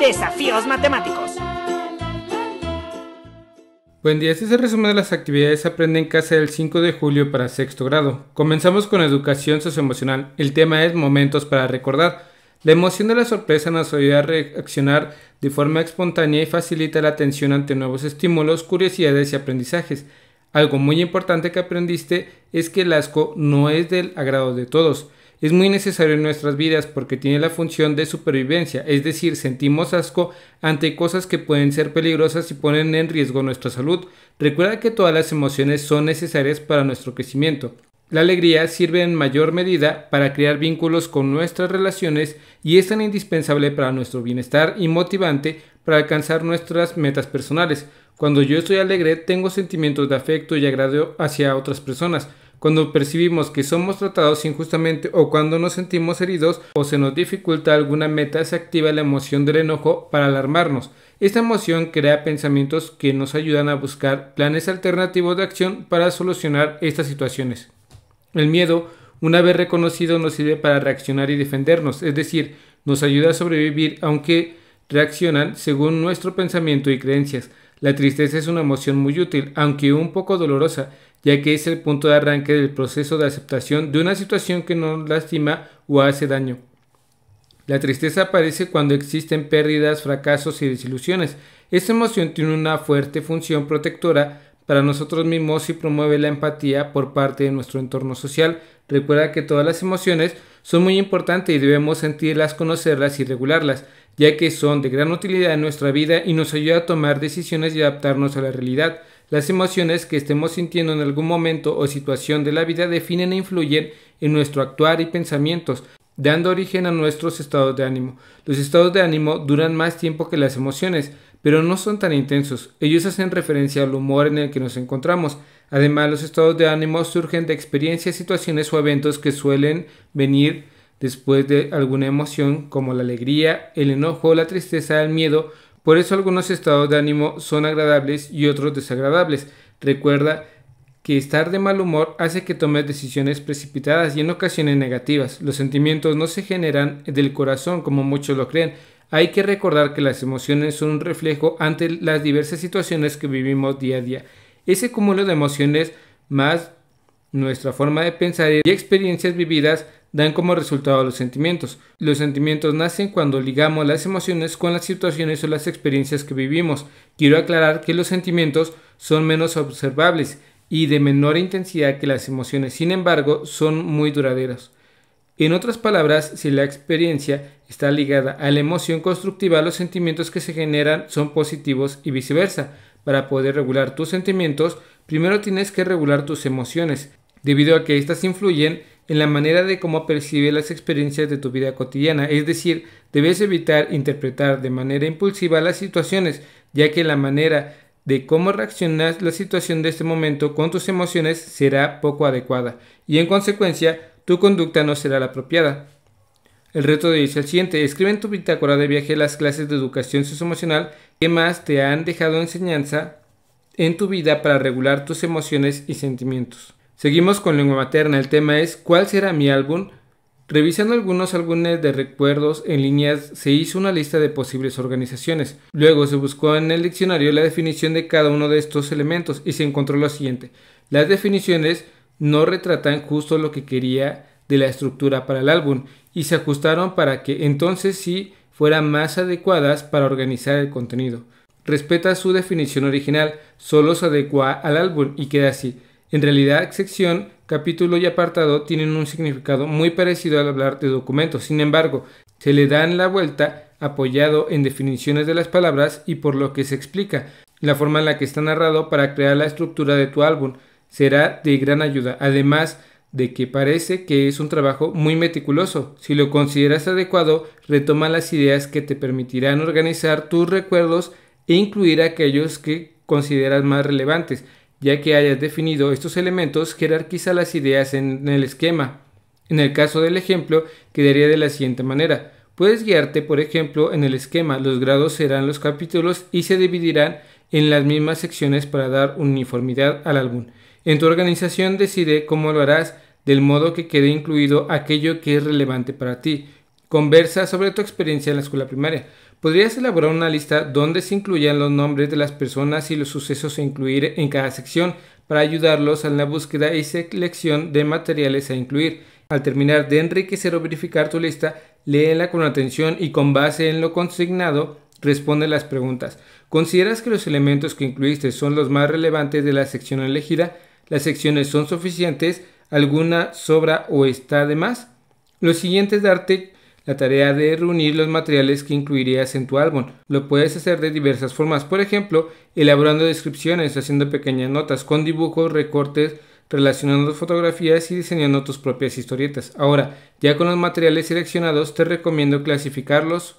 Desafíos matemáticos. Buen día, este es el resumen de las actividades Aprende en Casa del 5 de julio para sexto grado. Comenzamos con educación socioemocional. El tema es momentos para recordar. La emoción de la sorpresa nos ayuda a reaccionar de forma espontánea y facilita la atención ante nuevos estímulos, curiosidades y aprendizajes. Algo muy importante que aprendiste es que el asco no es del agrado de todos es muy necesario en nuestras vidas porque tiene la función de supervivencia, es decir, sentimos asco ante cosas que pueden ser peligrosas y ponen en riesgo nuestra salud. Recuerda que todas las emociones son necesarias para nuestro crecimiento. La alegría sirve en mayor medida para crear vínculos con nuestras relaciones y es tan indispensable para nuestro bienestar y motivante para alcanzar nuestras metas personales. Cuando yo estoy alegre tengo sentimientos de afecto y agrado hacia otras personas cuando percibimos que somos tratados injustamente o cuando nos sentimos heridos o se nos dificulta alguna meta, se activa la emoción del enojo para alarmarnos. Esta emoción crea pensamientos que nos ayudan a buscar planes alternativos de acción para solucionar estas situaciones. El miedo, una vez reconocido, nos sirve para reaccionar y defendernos, es decir, nos ayuda a sobrevivir aunque reaccionan según nuestro pensamiento y creencias. La tristeza es una emoción muy útil, aunque un poco dolorosa, ya que es el punto de arranque del proceso de aceptación de una situación que nos lastima o hace daño. La tristeza aparece cuando existen pérdidas, fracasos y desilusiones. Esta emoción tiene una fuerte función protectora para nosotros mismos y promueve la empatía por parte de nuestro entorno social. Recuerda que todas las emociones son muy importantes y debemos sentirlas, conocerlas y regularlas ya que son de gran utilidad en nuestra vida y nos ayuda a tomar decisiones y adaptarnos a la realidad. Las emociones que estemos sintiendo en algún momento o situación de la vida definen e influyen en nuestro actuar y pensamientos, dando origen a nuestros estados de ánimo. Los estados de ánimo duran más tiempo que las emociones, pero no son tan intensos. Ellos hacen referencia al humor en el que nos encontramos. Además, los estados de ánimo surgen de experiencias, situaciones o eventos que suelen venir después de alguna emoción como la alegría, el enojo, la tristeza, el miedo. Por eso algunos estados de ánimo son agradables y otros desagradables. Recuerda que estar de mal humor hace que tomes decisiones precipitadas y en ocasiones negativas. Los sentimientos no se generan del corazón como muchos lo creen. Hay que recordar que las emociones son un reflejo ante las diversas situaciones que vivimos día a día. Ese cúmulo de emociones más nuestra forma de pensar y experiencias vividas dan como resultado los sentimientos. Los sentimientos nacen cuando ligamos las emociones con las situaciones o las experiencias que vivimos. Quiero aclarar que los sentimientos son menos observables y de menor intensidad que las emociones, sin embargo, son muy duraderos. En otras palabras, si la experiencia está ligada a la emoción constructiva, los sentimientos que se generan son positivos y viceversa. Para poder regular tus sentimientos, primero tienes que regular tus emociones, debido a que éstas influyen en la manera de cómo percibes las experiencias de tu vida cotidiana, es decir, debes evitar interpretar de manera impulsiva las situaciones, ya que la manera de cómo reaccionas la situación de este momento con tus emociones será poco adecuada y en consecuencia tu conducta no será la apropiada. El reto de hoy es el siguiente. Escribe en tu bitácora de viaje las clases de educación socioemocional que más te han dejado enseñanza en tu vida para regular tus emociones y sentimientos. Seguimos con lengua materna, el tema es ¿cuál será mi álbum? Revisando algunos álbumes de recuerdos en líneas se hizo una lista de posibles organizaciones. Luego se buscó en el diccionario la definición de cada uno de estos elementos y se encontró lo siguiente. Las definiciones no retratan justo lo que quería de la estructura para el álbum y se ajustaron para que entonces sí fueran más adecuadas para organizar el contenido. Respeta su definición original, solo se adecua al álbum y queda así. En realidad, sección, capítulo y apartado tienen un significado muy parecido al hablar de documentos. Sin embargo, se le dan la vuelta apoyado en definiciones de las palabras y por lo que se explica, la forma en la que está narrado para crear la estructura de tu álbum será de gran ayuda, además de que parece que es un trabajo muy meticuloso. Si lo consideras adecuado, retoma las ideas que te permitirán organizar tus recuerdos e incluir aquellos que consideras más relevantes. Ya que hayas definido estos elementos, jerarquiza las ideas en el esquema. En el caso del ejemplo, quedaría de la siguiente manera. Puedes guiarte, por ejemplo, en el esquema. Los grados serán los capítulos y se dividirán en las mismas secciones para dar uniformidad al álbum. En tu organización decide cómo lo harás, del modo que quede incluido aquello que es relevante para ti. Conversa sobre tu experiencia en la escuela primaria. ¿Podrías elaborar una lista donde se incluyan los nombres de las personas y los sucesos a incluir en cada sección para ayudarlos en la búsqueda y selección de materiales a incluir? Al terminar de enriquecer o verificar tu lista, léela con atención y con base en lo consignado responde las preguntas. ¿Consideras que los elementos que incluiste son los más relevantes de la sección elegida? ¿Las secciones son suficientes? ¿Alguna sobra o está de más? Lo siguiente es darte la tarea de reunir los materiales que incluirías en tu álbum. Lo puedes hacer de diversas formas, por ejemplo, elaborando descripciones, haciendo pequeñas notas con dibujos, recortes, relacionando fotografías y diseñando tus propias historietas. Ahora, ya con los materiales seleccionados, te recomiendo clasificarlos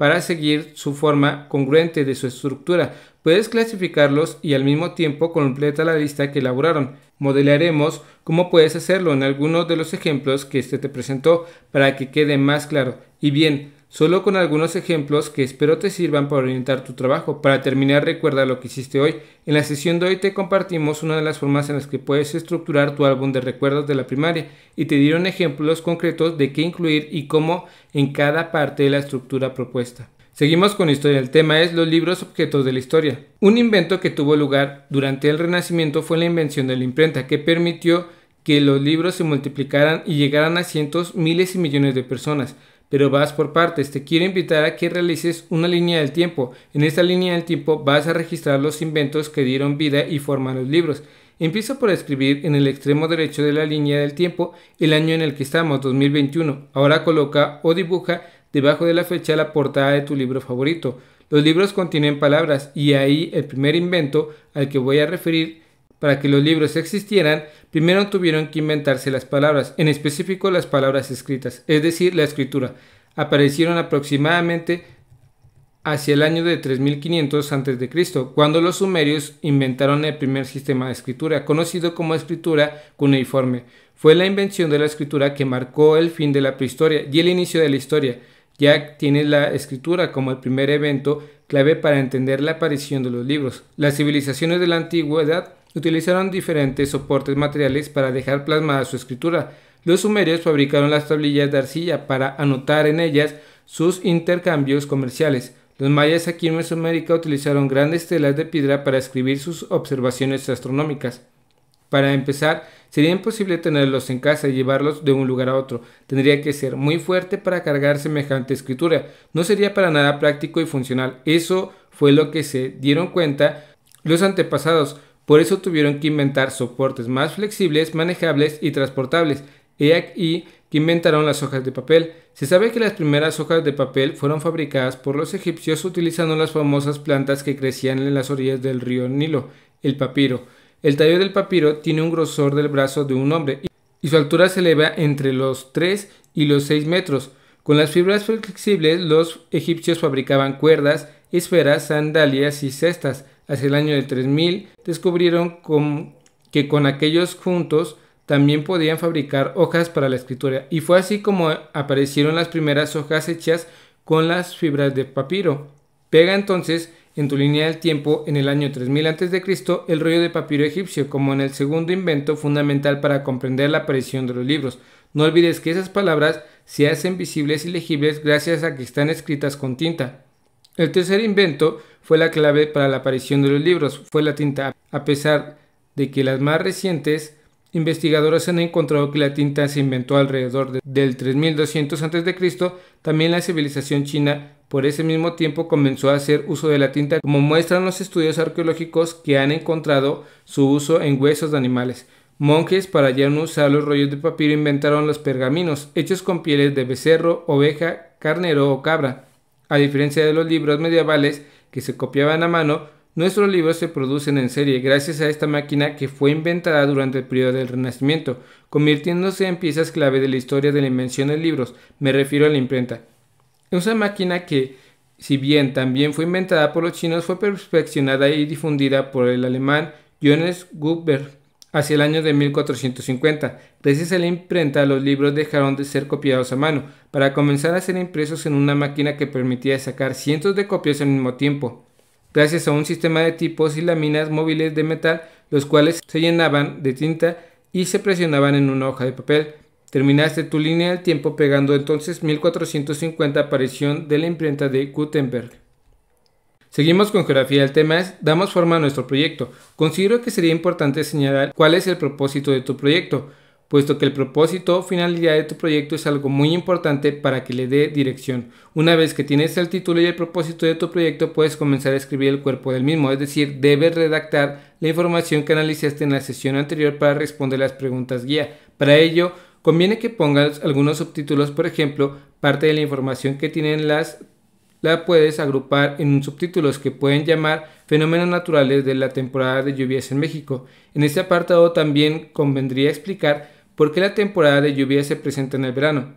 para seguir su forma congruente de su estructura. Puedes clasificarlos y al mismo tiempo completa la lista que elaboraron. Modelaremos cómo puedes hacerlo en algunos de los ejemplos que este te presentó para que quede más claro. Y bien, solo con algunos ejemplos que espero te sirvan para orientar tu trabajo. Para terminar, recuerda lo que hiciste hoy. En la sesión de hoy te compartimos una de las formas en las que puedes estructurar tu álbum de recuerdos de la primaria y te dieron ejemplos concretos de qué incluir y cómo en cada parte de la estructura propuesta. Seguimos con historia. El tema es los libros objetos de la historia. Un invento que tuvo lugar durante el Renacimiento fue la invención de la imprenta, que permitió que los libros se multiplicaran y llegaran a cientos, miles y millones de personas pero vas por partes. Te quiero invitar a que realices una línea del tiempo. En esta línea del tiempo vas a registrar los inventos que dieron vida y forman los libros. Empieza por escribir en el extremo derecho de la línea del tiempo el año en el que estamos, 2021. Ahora coloca o dibuja debajo de la fecha la portada de tu libro favorito. Los libros contienen palabras y ahí el primer invento al que voy a referir para que los libros existieran, primero tuvieron que inventarse las palabras, en específico las palabras escritas, es decir, la escritura. Aparecieron aproximadamente hacia el año de 3500 a.C., cuando los sumerios inventaron el primer sistema de escritura, conocido como escritura cuneiforme. Fue la invención de la escritura que marcó el fin de la prehistoria y el inicio de la historia. Ya tiene la escritura como el primer evento clave para entender la aparición de los libros. Las civilizaciones de la antigüedad utilizaron diferentes soportes materiales para dejar plasmada su escritura. Los sumerios fabricaron las tablillas de arcilla para anotar en ellas sus intercambios comerciales. Los mayas aquí en Mesoamérica utilizaron grandes telas de piedra para escribir sus observaciones astronómicas. Para empezar, sería imposible tenerlos en casa y llevarlos de un lugar a otro. Tendría que ser muy fuerte para cargar semejante escritura. No sería para nada práctico y funcional. Eso fue lo que se dieron cuenta los antepasados. Por eso tuvieron que inventar soportes más flexibles, manejables y transportables. e aquí que inventaron las hojas de papel. Se sabe que las primeras hojas de papel fueron fabricadas por los egipcios utilizando las famosas plantas que crecían en las orillas del río Nilo, el papiro. El tallo del papiro tiene un grosor del brazo de un hombre y su altura se eleva entre los 3 y los 6 metros. Con las fibras flexibles los egipcios fabricaban cuerdas, esferas, sandalias y cestas. Hacia el año de 3000 descubrieron que con aquellos juntos también podían fabricar hojas para la escritura y fue así como aparecieron las primeras hojas hechas con las fibras de papiro. Pega entonces en tu línea del tiempo en el año 3000 a.C. el rollo de papiro egipcio como en el segundo invento fundamental para comprender la aparición de los libros. No olvides que esas palabras se hacen visibles y legibles gracias a que están escritas con tinta. El tercer invento fue la clave para la aparición de los libros, fue la tinta, a pesar de que las más recientes investigadoras han encontrado que la tinta se inventó alrededor del 3200 a.C., también la civilización china por ese mismo tiempo comenzó a hacer uso de la tinta, como muestran los estudios arqueológicos que han encontrado su uso en huesos de animales. Monjes para ya no usar los rollos de papiro inventaron los pergaminos, hechos con pieles de becerro, oveja, carnero o cabra. A diferencia de los libros medievales que se copiaban a mano, nuestros libros se producen en serie gracias a esta máquina que fue inventada durante el periodo del Renacimiento, convirtiéndose en piezas clave de la historia de la invención de libros, me refiero a la imprenta. Es una máquina que, si bien también fue inventada por los chinos, fue perfeccionada y difundida por el alemán Johannes Gutenberg hacia el año de 1450. Gracias a la imprenta, los libros dejaron de ser copiados a mano, para comenzar a ser impresos en una máquina que permitía sacar cientos de copias al mismo tiempo. Gracias a un sistema de tipos y láminas móviles de metal, los cuales se llenaban de tinta y se presionaban en una hoja de papel. Terminaste tu línea del tiempo pegando entonces 1450 aparición de la imprenta de Gutenberg. Seguimos con geografía. del tema es, damos forma a nuestro proyecto. Considero que sería importante señalar cuál es el propósito de tu proyecto, puesto que el propósito o finalidad de tu proyecto es algo muy importante para que le dé dirección. Una vez que tienes el título y el propósito de tu proyecto, puedes comenzar a escribir el cuerpo del mismo, es decir, debes redactar la información que analizaste en la sesión anterior para responder las preguntas guía. Para ello, conviene que pongas algunos subtítulos, por ejemplo, parte de la información que tienen las la puedes agrupar en subtítulos que pueden llamar Fenómenos naturales de la temporada de lluvias en México. En este apartado también convendría explicar por qué la temporada de lluvias se presenta en el verano.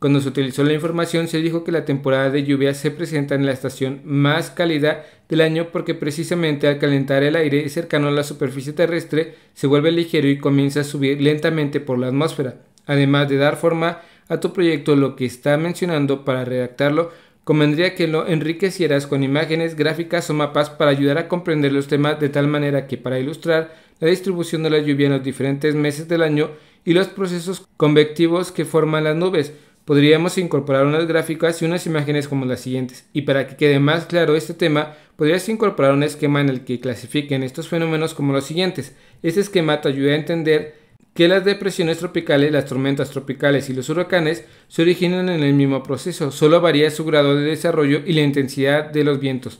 Cuando se utilizó la información se dijo que la temporada de lluvias se presenta en la estación más cálida del año porque precisamente al calentar el aire cercano a la superficie terrestre se vuelve ligero y comienza a subir lentamente por la atmósfera. Además de dar forma a tu proyecto, lo que está mencionando para redactarlo Convendría que lo enriquecieras con imágenes, gráficas o mapas para ayudar a comprender los temas de tal manera que para ilustrar la distribución de la lluvia en los diferentes meses del año y los procesos convectivos que forman las nubes, podríamos incorporar unas gráficas y unas imágenes como las siguientes. Y para que quede más claro este tema, podrías incorporar un esquema en el que clasifiquen estos fenómenos como los siguientes. Este esquema te ayuda a entender que las depresiones tropicales, las tormentas tropicales y los huracanes se originan en el mismo proceso, solo varía su grado de desarrollo y la intensidad de los vientos.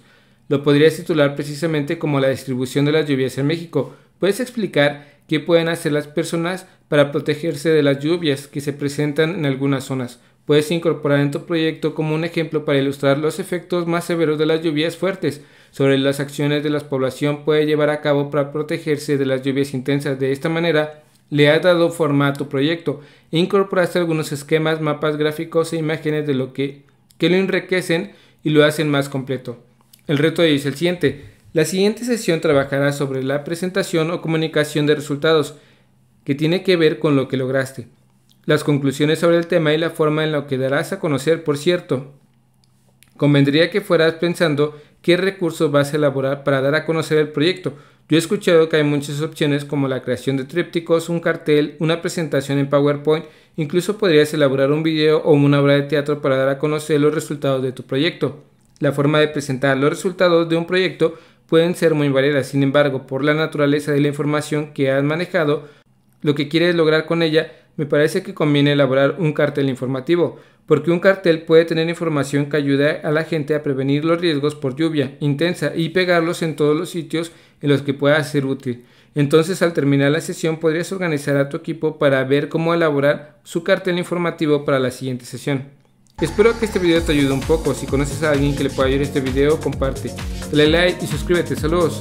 Lo podrías titular precisamente como la distribución de las lluvias en México. Puedes explicar qué pueden hacer las personas para protegerse de las lluvias que se presentan en algunas zonas. Puedes incorporar en tu proyecto como un ejemplo para ilustrar los efectos más severos de las lluvias fuertes sobre las acciones de la población puede llevar a cabo para protegerse de las lluvias intensas. De esta manera, le ha dado forma a tu proyecto e incorporaste algunos esquemas, mapas gráficos e imágenes de lo que, que lo enriquecen y lo hacen más completo. El reto es el siguiente. La siguiente sesión trabajará sobre la presentación o comunicación de resultados, que tiene que ver con lo que lograste, las conclusiones sobre el tema y la forma en la que darás a conocer, por cierto. Convendría que fueras pensando qué recursos vas a elaborar para dar a conocer el proyecto, yo he escuchado que hay muchas opciones como la creación de trípticos, un cartel, una presentación en PowerPoint, incluso podrías elaborar un video o una obra de teatro para dar a conocer los resultados de tu proyecto. La forma de presentar los resultados de un proyecto pueden ser muy variadas, sin embargo, por la naturaleza de la información que has manejado, lo que quieres lograr con ella, me parece que conviene elaborar un cartel informativo porque un cartel puede tener información que ayude a la gente a prevenir los riesgos por lluvia intensa y pegarlos en todos los sitios en los que pueda ser útil. Entonces al terminar la sesión podrías organizar a tu equipo para ver cómo elaborar su cartel informativo para la siguiente sesión. Espero que este video te ayude un poco, si conoces a alguien que le pueda ayudar este video comparte, dale like y suscríbete, saludos.